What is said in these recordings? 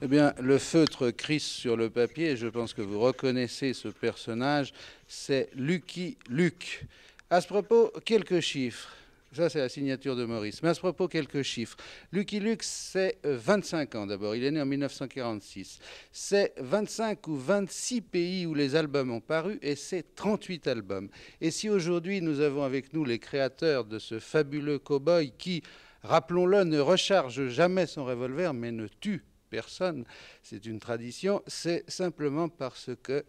Eh bien, le feutre Chris sur le papier, je pense que vous reconnaissez ce personnage, c'est Lucky Luke. À ce propos, quelques chiffres. Ça, c'est la signature de Maurice. Mais à ce propos, quelques chiffres. Lucky Luke, c'est 25 ans d'abord. Il est né en 1946. C'est 25 ou 26 pays où les albums ont paru et c'est 38 albums. Et si aujourd'hui nous avons avec nous les créateurs de ce fabuleux cow-boy qui, rappelons-le, ne recharge jamais son revolver mais ne tue personne, c'est une tradition, c'est simplement parce que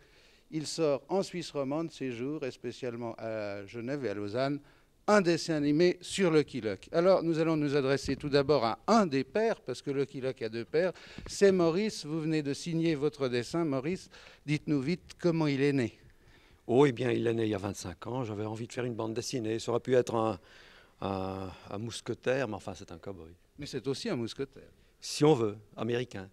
il sort en Suisse romande ces jours, et spécialement à Genève et à Lausanne, un dessin animé sur le Kilok. Alors, nous allons nous adresser tout d'abord à un des pères, parce que le Kilok a deux pères. C'est Maurice. Vous venez de signer votre dessin, Maurice. Dites-nous vite comment il est né. Oh, eh bien, il est né il y a 25 ans. J'avais envie de faire une bande dessinée. Ça aurait pu être un, un mousquetaire, mais enfin, c'est un cowboy. Mais c'est aussi un mousquetaire si on veut, américain.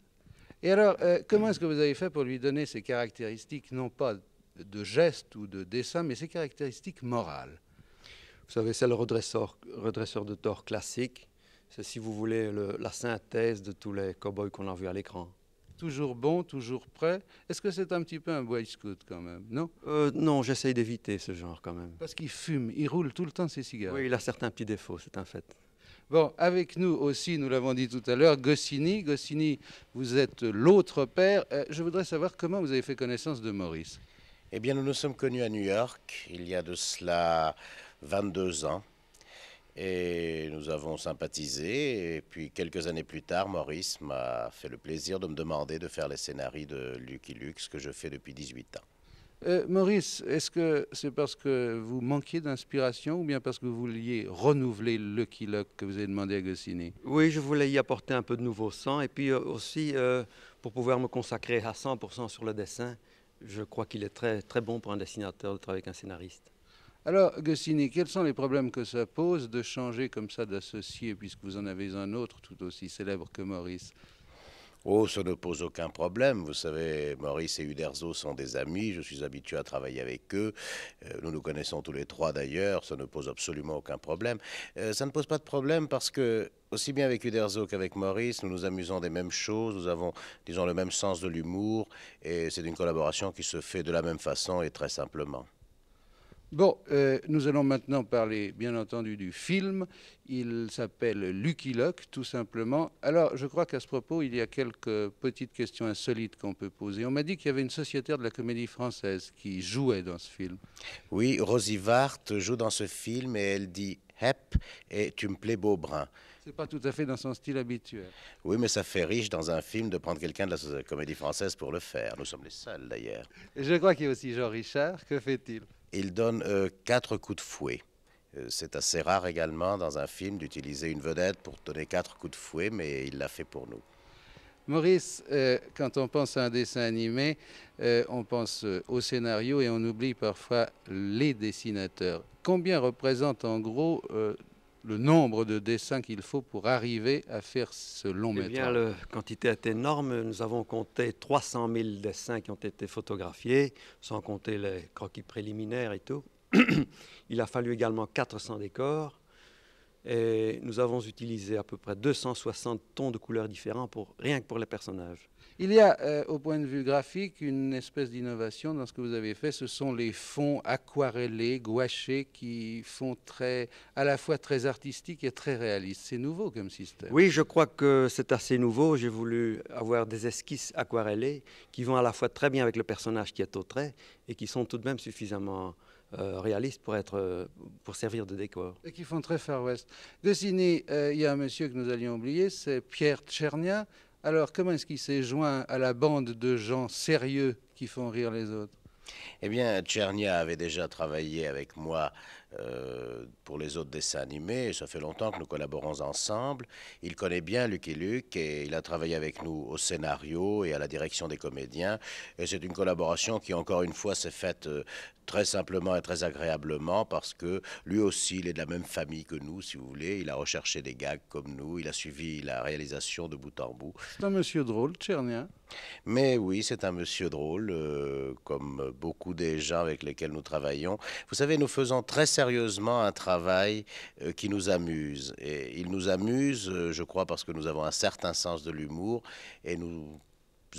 Et alors, euh, comment est-ce que vous avez fait pour lui donner ces caractéristiques, non pas de gestes ou de dessins, mais ces caractéristiques morales Vous savez, c'est le redresseur, de tort classique. C'est, si vous voulez, la synthèse de tous les cow-boys qu'on a vus à l'écran. Toujours bon, toujours prêt. Est-ce que c'est un petit peu un boy scout quand même Non euh, Non, j'essaye d'éviter ce genre quand même. Parce qu'il fume, il roule tout le temps ses cigares. Oui, il a certains petits défauts, c'est un fait. Bon, avec nous aussi, nous l'avons dit tout à l'heure, Goscinny. Goscinny, vous êtes l'autre père. Euh, je voudrais savoir comment vous avez fait connaissance de Maurice. Eh bien, nous nous sommes connus à New York il y a de cela 22 ans. Et nous avons sympathisé. Et puis, quelques années plus tard, Maurice m'a fait le plaisir de me demander de faire les scénarios de Lucky Luke, que je fais depuis 18 ans. Euh, Maurice, est-ce que c'est parce que vous manquiez d'inspiration ou bien parce que vous vouliez renouveler le quiloque que vous avez demandé à Goscinny Oui, je voulais y apporter un peu de nouveau sang et puis euh, aussi euh, pour pouvoir me consacrer à 100% sur le dessin. Je crois qu'il est très, très bon pour un dessinateur de travailler avec un scénariste. Alors, Goscinny, quels sont les problèmes que ça pose de changer comme ça d'associé, puisque vous en avez un autre tout aussi célèbre que Maurice Oh, ça ne pose aucun problème. Vous savez, Maurice et Uderzo sont des amis. Je suis habitué à travailler avec eux. Euh, nous nous connaissons tous les trois d'ailleurs. Ça ne pose absolument aucun problème. Euh, ça ne pose pas de problème parce que aussi bien avec Uderzo qu'avec Maurice, nous nous amusons des mêmes choses, nous avons, disons, le même sens de l'humour, et c'est une collaboration qui se fait de la même façon et très simplement. Bon, euh, nous allons maintenant parler, bien entendu, du film. Il s'appelle Lucky Luck, tout simplement. Alors, je crois qu'à ce propos, il y a quelques petites questions insolites qu'on peut poser. On m'a dit qu'il y avait une sociétaire de la comédie française qui jouait dans ce film. Oui, Rosie Vart joue dans ce film et elle dit Hep et Tu me plais beau brun. C'est pas tout à fait dans son style habituel. Oui, mais ça fait riche dans un film de prendre quelqu'un de la comédie française pour le faire. Nous sommes les seuls d'ailleurs. Je crois qu'il y a aussi Jean Richard. Que fait-il il donne euh, quatre coups de fouet. Euh, c'est assez rare également dans un film d'utiliser une vedette pour donner quatre coups de fouet, mais il l'a fait pour nous. Maurice, euh, quand on pense à un dessin animé, on pense au scénario et on oublie parfois les dessinateurs. Combien représentent en gros le nombre de dessins qu'il faut pour arriver à faire ce long eh métrage. la quantité est énorme. Nous avons compté 300 000 dessins qui ont été photographiés, sans compter les croquis préliminaires et tout. Il a fallu également 400 décors, et nous avons utilisé à peu près 260 tons de couleurs différents pour, rien que pour les personnages. Il y a, euh, au point de vue graphique, une espèce d'innovation dans ce que vous avez fait. Ce sont les fonds aquarellés, gouachés, qui font très, à la fois très artistique et très réaliste. C'est nouveau comme système. Oui, je crois que c'est assez nouveau. J'ai voulu avoir des esquisses aquarellées qui vont à la fois très bien avec le personnage qui est au trait et qui sont tout de même suffisamment euh, réalistes pour, être, euh, pour servir de décor. Et qui font très Far West. Dessiné, euh, il y a un monsieur que nous allions oublier, c'est Pierre Tchernia. Alors, comment est-ce qu'il s'est joint à la bande de gens sérieux qui font rire les autres eh bien, Tchernia avait déjà travaillé avec moi euh, pour les autres dessins animés. Ça fait longtemps que nous collaborons ensemble. Il connaît bien Luc et Luc, et il a travaillé avec nous au scénario et à la direction des comédiens. Et c'est une collaboration qui, encore une fois, s'est faite euh, très simplement et très agréablement parce que lui aussi, il est de la même famille que nous, si vous voulez. Il a recherché des gags comme nous. Il a suivi la réalisation de bout en bout. C'est un monsieur drôle, Tchernia. Mais oui, c'est un monsieur drôle, euh, comme beaucoup des gens avec lesquels nous travaillons. Vous savez, nous faisons très sérieusement un travail euh, qui nous amuse. Et il nous amuse, euh, je crois, parce que nous avons un certain sens de l'humour et nous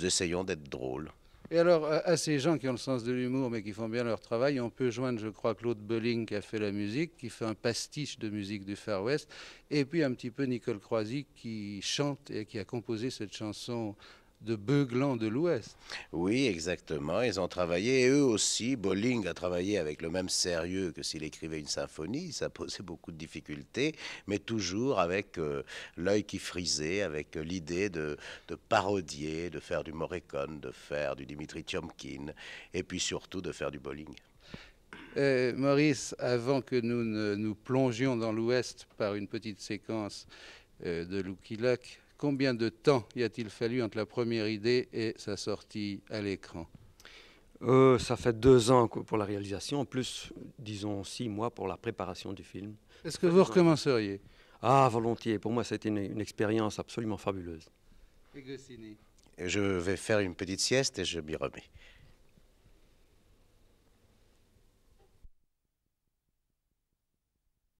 essayons d'être drôles. Et alors, à, à, ces gens qui ont le sens de l'humour mais qui font bien leur travail, on peut joindre, je crois, Claude Belling qui a fait la musique, qui fait un pastiche de musique du Far West, et puis un petit peu Nicole Croisy qui chante et qui a composé cette chanson de beuglants de l'Ouest. Oui, exactement. Ils ont travaillé, eux aussi. Bolling a travaillé avec le même sérieux que s'il écrivait une symphonie. Ça posait beaucoup de difficultés, mais toujours avec euh, l'œil qui frisait, avec euh, l'idée de, parodier, de faire du Morricone, de faire du Dimitri Tiomkin, et puis surtout de faire du Bolling. Euh, Maurice, avant que nous ne, nous plongions dans l'Ouest par une petite séquence de Lucky Luck, Combien de temps y a-t-il fallu entre la première idée et sa sortie à l'écran euh, ça fait deux ans pour la réalisation, plus, disons, six mois pour la préparation du film. Est-ce que vous recommenceriez Ah, volontiers. Pour moi, c'était une, une expérience absolument fabuleuse. Et Je vais faire une petite sieste et je m'y remets.